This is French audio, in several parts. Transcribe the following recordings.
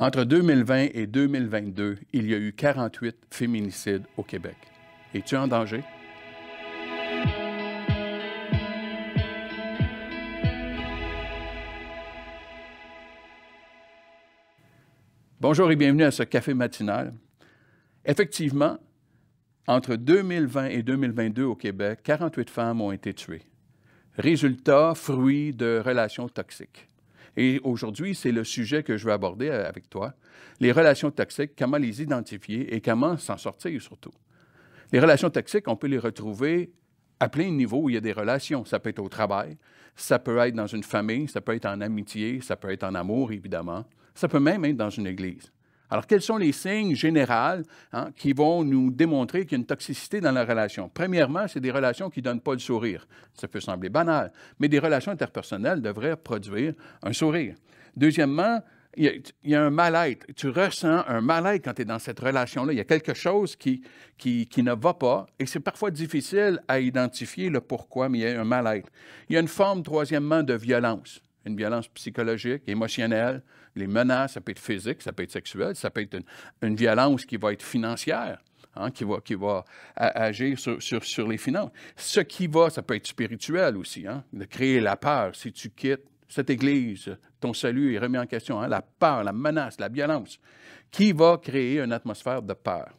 Entre 2020 et 2022, il y a eu 48 féminicides au Québec. Es-tu en danger? Bonjour et bienvenue à ce café matinal. Effectivement, entre 2020 et 2022 au Québec, 48 femmes ont été tuées. Résultat, fruit de relations toxiques. Et aujourd'hui, c'est le sujet que je vais aborder euh, avec toi. Les relations toxiques, comment les identifier et comment s'en sortir surtout. Les relations toxiques, on peut les retrouver à plein de niveaux où il y a des relations. Ça peut être au travail, ça peut être dans une famille, ça peut être en amitié, ça peut être en amour, évidemment. Ça peut même être dans une église. Alors, quels sont les signes généraux hein, qui vont nous démontrer qu'il y a une toxicité dans la relation? Premièrement, c'est des relations qui ne donnent pas le sourire. Ça peut sembler banal, mais des relations interpersonnelles devraient produire un sourire. Deuxièmement, il y, a, un mal-être. Tu ressens un mal quand tu es dans cette relation-là. Il y a quelque chose qui, qui, qui ne va pas et c'est parfois difficile à identifier le pourquoi, mais il y a un mal-être. Il y a une forme, troisièmement, de violence une violence psychologique, émotionnelle, les menaces, ça peut être physique, ça peut être sexuel, ça peut être une, violence qui va être financière. Hein, qui va, agir sur, les finances. Ce qui va, ça peut être spirituel aussi, hein, de créer la peur. Si tu quittes cette Église, ton salut est remis en question. Hein, la peur, la menace, la violence, qui va créer une atmosphère de peur.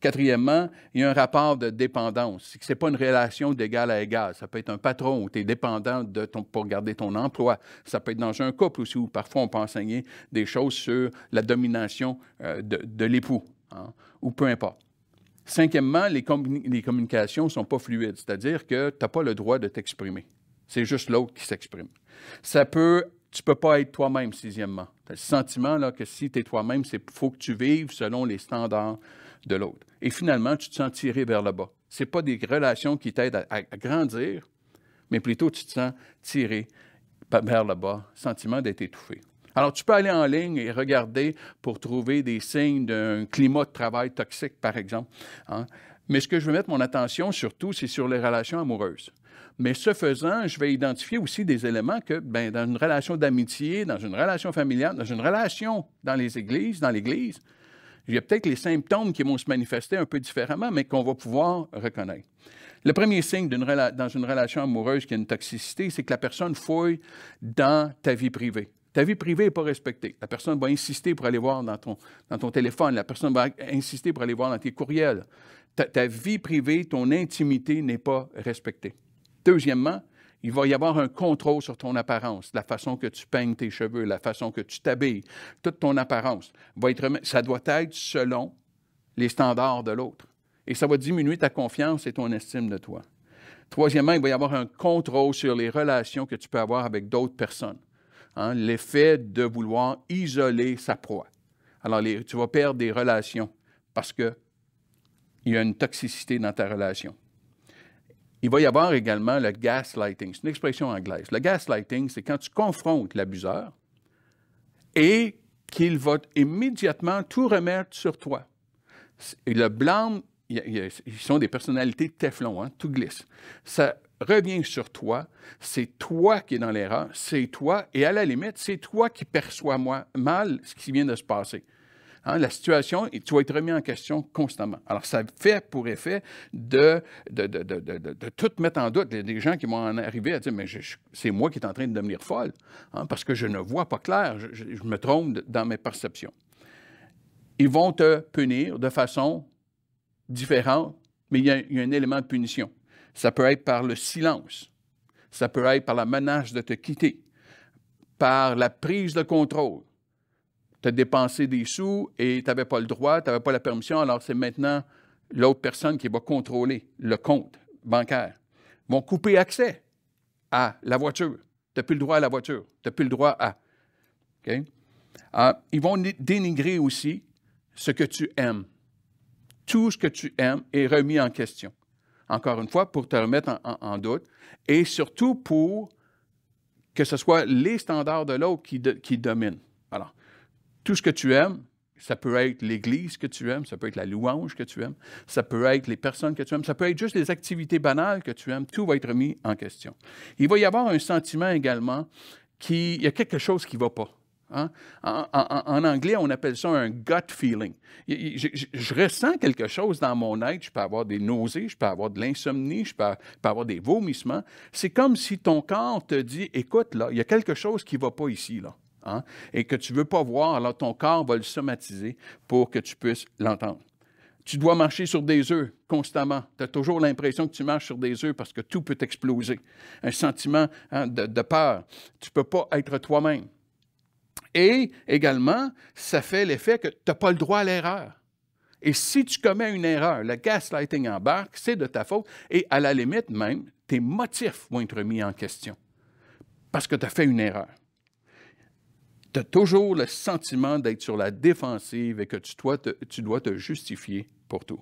Quatrièmement, il y a un rapport de dépendance. Ce n'est pas une relation d'égal à égal. Ça peut être un patron où tu es dépendant pour garder ton emploi. Ça peut être dans un couple aussi où parfois on peut enseigner des choses sur la domination euh, de, l'époux, hein, ou peu importe. Cinquièmement, les, communications ne sont pas fluides, c'est-à-dire que tu n'as pas le droit de t'exprimer. C'est juste l'autre qui s'exprime. Ça peut tu ne peux pas être toi-même, sixièmement. Tu as le sentiment là, que si tu es toi-même, il faut que tu vives selon les standards de l'autre. Et finalement, tu te sens tiré vers le bas. Ce pas des relations qui t'aident à, grandir, mais plutôt tu te sens tiré vers le bas, sentiment d'être étouffé. Alors, tu peux aller en ligne et regarder pour trouver des signes d'un climat de travail toxique, par exemple. Hein. Mais ce que je veux mettre mon attention surtout, c'est sur les relations amoureuses. Mais ce faisant, je vais identifier aussi des éléments que, ben, dans une relation d'amitié, dans une relation familiale, dans une relation dans les églises, dans l'Église, il y a peut-être les symptômes qui vont se manifester un peu différemment, mais qu'on va pouvoir reconnaître. Le premier signe dans une relation amoureuse qui a une toxicité, c'est que la personne fouille dans ta vie privée. Ta vie privée n'est pas respectée. La personne va insister pour aller voir dans ton, téléphone. La personne va insister pour aller voir dans tes courriels. ta vie privée, ton intimité n'est pas respectée. Deuxièmement, il va y avoir un contrôle sur ton apparence, la façon que tu peignes tes cheveux, la façon que tu t'habilles, toute ton apparence. être, ça doit être selon les standards de l'autre. Et ça va diminuer ta confiance et ton estime de toi. Troisièmement, il va y avoir un contrôle sur les relations que tu peux avoir avec d'autres personnes. Hein. L'effet de vouloir isoler sa proie. Alors, tu vas perdre des relations parce qu'il y a une toxicité dans ta relation. Il va y avoir également le gaslighting. C'est une expression anglaise. Le gaslighting, c'est quand tu confrontes l'abuseur et qu'il va immédiatement tout remettre sur toi. Et le blâme, ils sont des personnalités Teflon, hein, tout glisse. Ça revient sur toi, c'est toi qui es dans l'erreur, c'est toi, et à la limite, c'est toi qui perçois moi, mal ce qui vient de se passer. Hein, la situation, tu vas être remis en question constamment. Alors, ça fait pour effet de, de, de, de tout mettre en doute. Il y a des gens qui vont en arriver à dire Mais c'est moi qui est en train de devenir folle, hein, parce que je ne vois pas clair, je, me trompe dans mes perceptions. Ils vont te punir de façon différente, mais il il y a un élément de punition. Ça peut être par le silence, ça peut être par la menace de te quitter, par la prise de contrôle, tu as dépensé des sous et tu n'avais pas le droit, tu n'avais pas la permission, alors c'est maintenant l'autre personne qui va contrôler le compte bancaire. Ils vont couper accès à la voiture. Tu n'as plus le droit à la voiture. Tu n'as plus le droit à. Ah, ils vont dénigrer aussi ce que tu aimes. Tout ce que tu aimes est remis en question. Encore une fois, pour te remettre en, doute et surtout pour que ce soit les standards de l'autre qui, qui dominent. Alors, tout ce que tu aimes, ça peut être l'église que tu aimes, ça peut être la louange que tu aimes, ça peut être les personnes que tu aimes, ça peut être juste les activités banales que tu aimes, tout va être mis en question. Il va y avoir un sentiment également qu'il y a quelque chose qui ne va pas. Hein. En, anglais, on appelle ça un gut feeling. Je, ressens quelque chose dans mon être. Je peux avoir des nausées, je peux avoir de l'insomnie, je peux, avoir des vomissements. C'est comme si ton corps te dit, écoute, là, il y a quelque chose qui ne va pas ici, là. Hein, et que tu ne veux pas voir, alors ton corps va le somatiser pour que tu puisses l'entendre. Tu dois marcher sur des œufs constamment. Tu as toujours l'impression que tu marches sur des œufs parce que tout peut exploser. Un sentiment hein, de, de peur. Tu ne peux pas être toi-même. Et également, ça fait l'effet que tu n'as pas le droit à l'erreur. Et si tu commets une erreur, le gaslighting embarque, c'est de ta faute. Et à la limite même, tes motifs vont être mis en question parce que tu as fait une erreur tu as toujours le sentiment d'être sur la défensive et que tu dois te, justifier pour tout.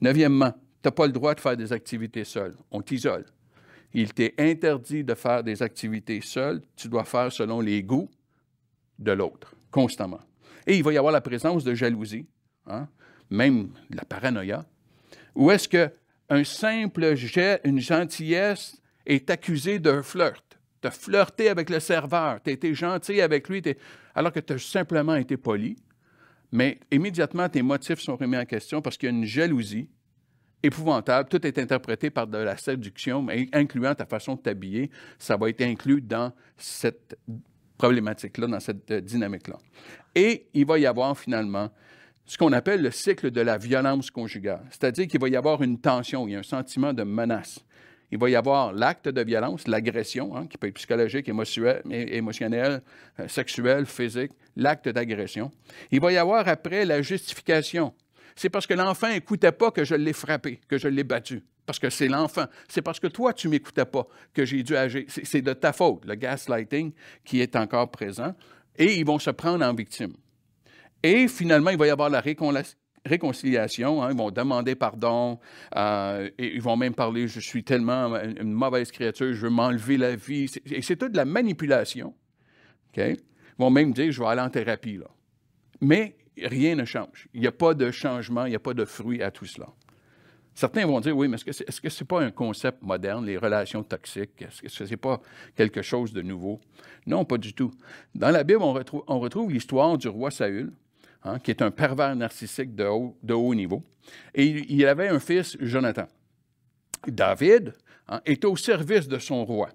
Neuvièmement, tu n'as pas le droit de faire des activités seul. On t'isole. Il t'est interdit de faire des activités seul. Tu dois faire selon les goûts de l'autre, constamment. Et il va y avoir la présence de jalousie, hein, même de la paranoïa. Ou est-ce que simple jet, une gentillesse, est accusé d'un flirt? Tu as flirté avec le serveur, tu as été gentil avec lui, alors que tu as simplement été poli. Mais immédiatement, tes motifs sont remis en question parce qu'il y a une jalousie épouvantable. Tout est interprété par de la séduction, mais incluant ta façon de t'habiller. Ça va être inclus dans cette problématique-là, dans cette euh, dynamique-là. Et il va y avoir finalement ce qu'on appelle le cycle de la violence conjugale, c'est-à-dire qu'il va y avoir une tension, il y a un sentiment de menace. Il va y avoir l'acte de violence, l'agression, hein, qui peut être psychologique, émotionnelle, euh, sexuelle, physique, l'acte d'agression. Il va y avoir après la justification. C'est parce que l'enfant n'écoutait pas que je l'ai frappé, que je l'ai battu. Parce que c'est l'enfant. C'est parce que toi, tu ne m'écoutais pas que j'ai dû agir. C'est de ta faute, le gaslighting qui est encore présent. Et ils vont se prendre en victime. Et finalement, il va y avoir la réconciliation réconciliation. Hein, ils vont demander pardon euh, ils vont même parler Je suis tellement une mauvaise créature, je veux m'enlever la vie. Et c'est tout de la manipulation. Ils vont même dire Je vais aller en thérapie. Là. Mais rien ne change. Il n'y a pas de changement, il n'y a pas de fruit à tout cela. Certains vont dire, oui, mais est-ce que ce n'est pas un concept moderne, les relations toxiques? Est-ce que ce n'est pas quelque chose de nouveau? Non, pas du tout. Dans la Bible, on retrouve l'histoire du roi Saül, Hein, qui est un pervers narcissique de haut, niveau. Et il avait un fils, Jonathan. David hein, est au service de son roi.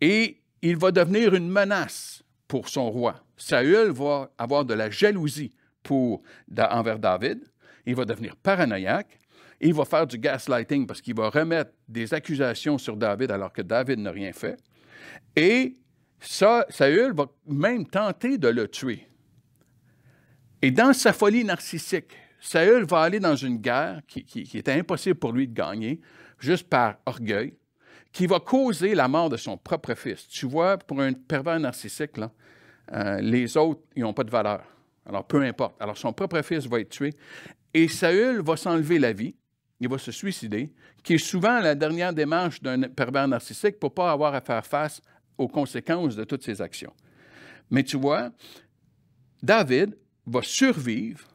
Et il va devenir une menace pour son roi. Saül va avoir de la jalousie pour, envers David. Il va devenir paranoïaque. il va faire du gaslighting parce qu'il va remettre des accusations sur David alors que David n'a rien fait. Et ça, Saül va même tenter de le tuer. Et dans sa folie narcissique, Saül va aller dans une guerre qui, était impossible pour lui de gagner, juste par orgueil, qui va causer la mort de son propre fils. Tu vois, pour un pervers narcissique, euh, les autres, ils n'ont pas de valeur. Alors, peu importe. Alors, son propre fils va être tué. Et Saül va s'enlever la vie. Il va se suicider, qui est souvent la dernière démarche d'un pervers narcissique pour ne pas avoir à faire face aux conséquences de toutes ses actions. Mais tu vois, David va survivre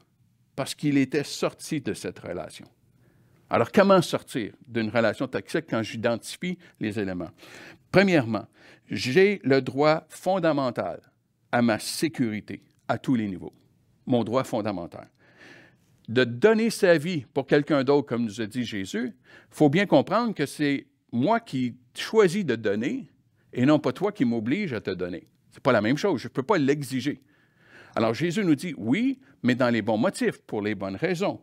parce qu'il était sorti de cette relation. Alors, comment sortir d'une relation toxique quand j'identifie les éléments? Premièrement, j'ai le droit fondamental à ma sécurité à tous les niveaux. Mon droit fondamental. De donner sa vie pour quelqu'un d'autre, comme nous a dit Jésus, il faut bien comprendre que c'est moi qui choisis de donner et non pas toi qui m'oblige à te donner. Ce n'est pas la même chose. Je ne peux pas l'exiger. Alors Jésus nous dit oui, mais dans les bons motifs, pour les bonnes raisons.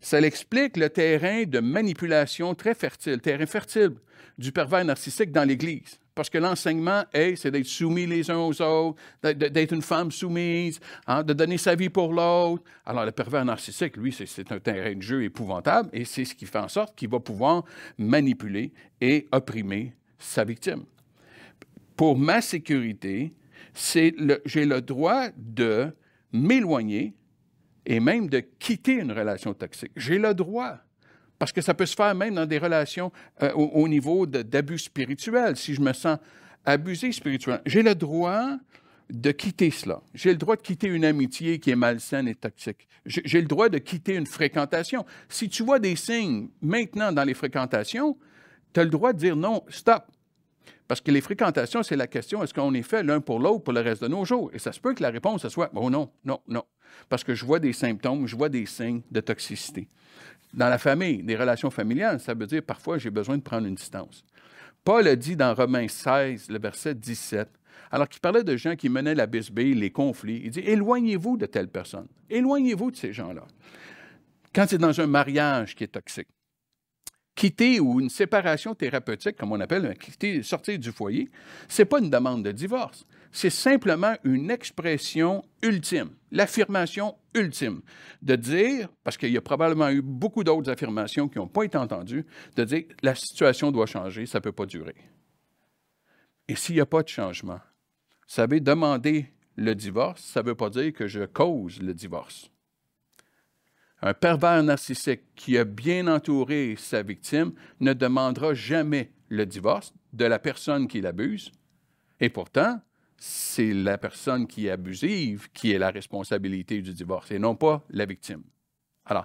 Ça explique le terrain de manipulation très fertile, terrain fertile du pervers narcissique dans l'Église. Parce que l'enseignement, est c'est d'être soumis les uns aux autres, d'être une femme soumise, hein, de donner sa vie pour l'autre. Alors, le pervers narcissique, lui, c'est un terrain de jeu épouvantable et c'est ce qui fait en sorte qu'il va pouvoir manipuler et opprimer sa victime. Pour ma sécurité, c'est j'ai le droit de m'éloigner et même de quitter une relation toxique. J'ai le droit. Parce que ça peut se faire même dans des relations euh, au, au, niveau d'abus spirituels. Si je me sens abusé spirituellement, j'ai le droit de quitter cela. J'ai le droit de quitter une amitié qui est malsaine et toxique. J'ai le droit de quitter une fréquentation. Si tu vois des signes maintenant dans les fréquentations, tu as le droit de dire non, stop, parce que les fréquentations, c'est la question est-ce qu'on est fait l'un pour l'autre pour le reste de nos jours Et ça se peut que la réponse soit oh non, non, non. Parce que je vois des symptômes, je vois des signes de toxicité. Dans la famille, des relations familiales, ça veut dire parfois j'ai besoin de prendre une distance. Paul a dit dans Romains 16, le verset 17, alors qu'il parlait de gens qui menaient la bisbille, les conflits, il dit Éloignez-vous de telle personne, éloignez-vous de ces gens-là. Quand c'est dans un mariage qui est toxique, quitter ou une séparation thérapeutique, comme on appelle, sortir du foyer, ce n'est pas une demande de divorce. C'est simplement une expression ultime, l'affirmation ultime, de dire, parce qu'il y a probablement eu beaucoup d'autres affirmations qui n'ont pas été entendues, de dire la situation doit changer, ça ne peut pas durer. Et s'il n'y a pas de changement, vous savez, demander le divorce, ça ne veut pas dire que je cause le divorce. Un pervers narcissique qui a bien entouré sa victime ne demandera jamais le divorce de la personne qui l'abuse. Et pourtant, c'est la personne qui est abusive qui est la responsabilité du divorce et non pas la victime. Alors,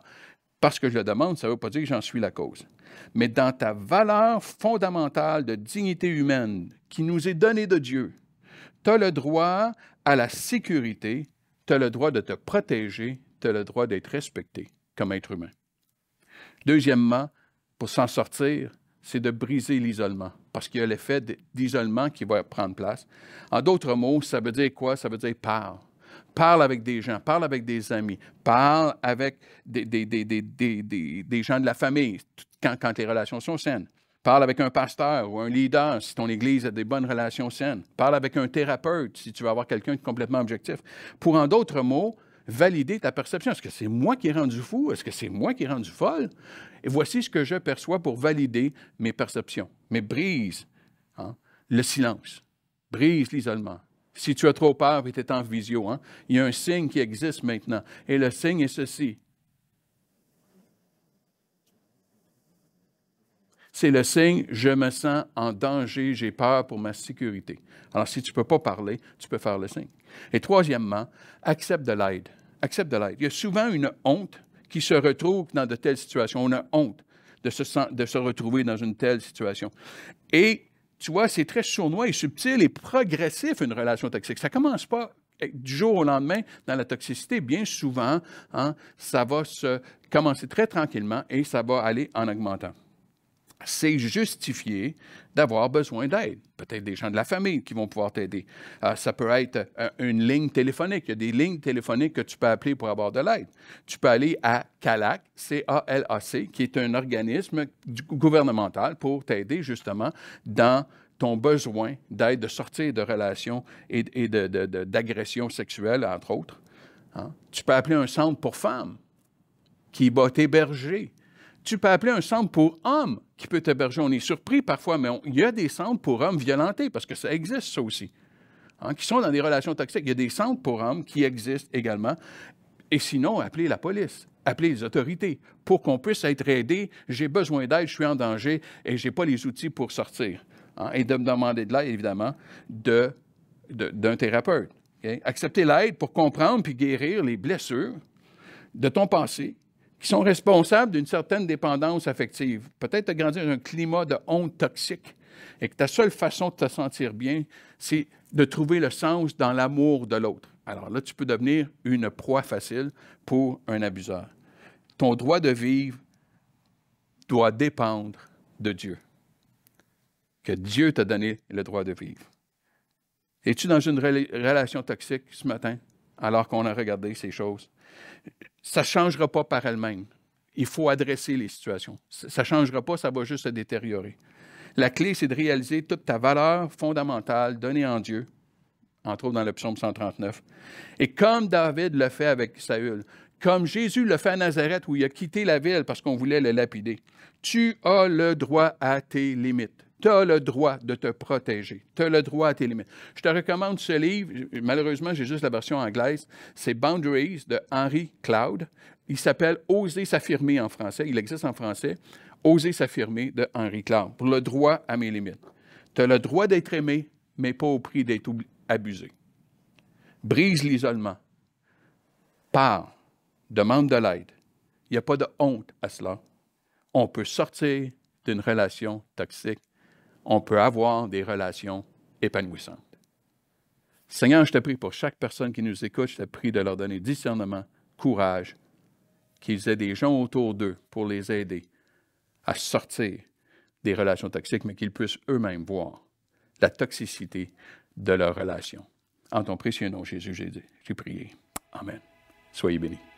parce que je le demande, ça ne veut pas dire que j'en suis la cause. Mais dans ta valeur fondamentale de dignité humaine qui nous est donnée de Dieu, tu as le droit à la sécurité, tu as le droit de te protéger, tu le droit d'être respecté comme être humain. Deuxièmement, pour s'en sortir, c'est de briser l'isolement, parce qu'il y a l'effet d'isolement qui va prendre place. En d'autres mots, ça veut dire quoi? Ça veut dire parle. Parle avec des gens, parle avec des amis, parle avec des, gens de la famille quand, quand les relations sont saines. Parle avec un pasteur ou un leader si ton Église a des bonnes relations saines. Parle avec un thérapeute si tu veux avoir quelqu'un de complètement objectif. Pour en d'autres mots, valider ta perception. Est-ce que c'est moi qui ai rendu fou? Est-ce que c'est moi qui ai rendu folle? Et voici ce que je perçois pour valider mes perceptions. Mais brise hein, le silence, brise l'isolement. Si tu as trop peur et tu es en visio, hein, il y a un signe qui existe maintenant. Et le signe est ceci. c'est le signe je me sens en danger, j'ai peur pour ma sécurité. Alors, si tu ne peux pas parler, tu peux faire le signe. Et troisièmement, accepte de l'aide. Accepte de l'aide. Il y a souvent une honte qui se retrouve dans de telles situations. On a honte de se, de se retrouver dans une telle situation. Et tu vois, c'est très sournois et subtil et progressif une relation toxique. Ça ne commence pas eh, du jour au lendemain dans la toxicité. Bien souvent, hein, ça va se commencer très tranquillement et ça va aller en augmentant c'est justifié d'avoir besoin d'aide. Peut-être des gens de la famille qui vont pouvoir t'aider. Euh, ça peut être euh, une ligne téléphonique. Il y a des lignes téléphoniques que tu peux appeler pour avoir de l'aide. Tu peux aller à CALAC, C-A-L-A-C, qui est un organisme gouvernemental pour t'aider justement dans ton besoin d'aide, de sortir de relations et, et d'agressions sexuelles, entre autres. Hein. Tu peux appeler un centre pour femmes qui va t'héberger tu peux appeler un centre pour hommes qui peut t'héberger. On est surpris parfois, mais il y a des centres pour hommes violentés, parce que ça existe, ça aussi, hein, qui sont dans des relations toxiques. Il y a des centres pour hommes qui existent également. Et sinon, appeler la police, appeler les autorités pour qu'on puisse être aidé. J'ai besoin d'aide, je suis en danger et je n'ai pas les outils pour sortir. Hein, et de me demander de l'aide, évidemment, d'un de, thérapeute. Accepter l'aide pour comprendre puis guérir les blessures de ton passé qui sont responsables d'une certaine dépendance affective. Peut-être de grandir dans un climat de honte toxique et que ta seule façon de te sentir bien, c'est de trouver le sens dans l'amour de l'autre. Alors là, tu peux devenir une proie facile pour un abuseur. Ton droit de vivre doit dépendre de Dieu. Que Dieu t'a donné le droit de vivre. Es-tu dans une relation toxique ce matin? alors qu'on a regardé ces choses. Ça ne changera pas par elle-même. Il faut adresser les situations. Ça ne changera pas, ça va juste se détériorer. La clé, c'est de réaliser toute ta valeur fondamentale donnée en Dieu, on trouve dans le psaume 139. Et comme David le fait avec Saül, comme Jésus le fait à Nazareth où il a quitté la ville parce qu'on voulait le lapider, tu as le droit à tes limites. Tu as le droit de te protéger. Tu as le droit à tes limites. Je te recommande ce livre. Malheureusement, j'ai juste la version anglaise. C'est Boundaries de Henry Cloud. Il s'appelle Oser s'affirmer en français. Il existe en français. Oser s'affirmer de Henry Cloud pour le droit à mes limites. Tu as le droit d'être aimé, mais pas au prix d'être abusé. Brise l'isolement. Parle. Demande de l'aide. Il n'y a pas de honte à cela. On peut sortir d'une relation toxique on peut avoir des relations épanouissantes. Seigneur, je te prie pour chaque personne qui nous écoute, je te prie de leur donner discernement, courage, qu'ils aient des gens autour d'eux pour les aider à sortir des relations toxiques, mais qu'ils puissent eux-mêmes voir la toxicité de leurs relations. En ton précieux nom, Jésus, j'ai prié. Amen. Soyez bénis.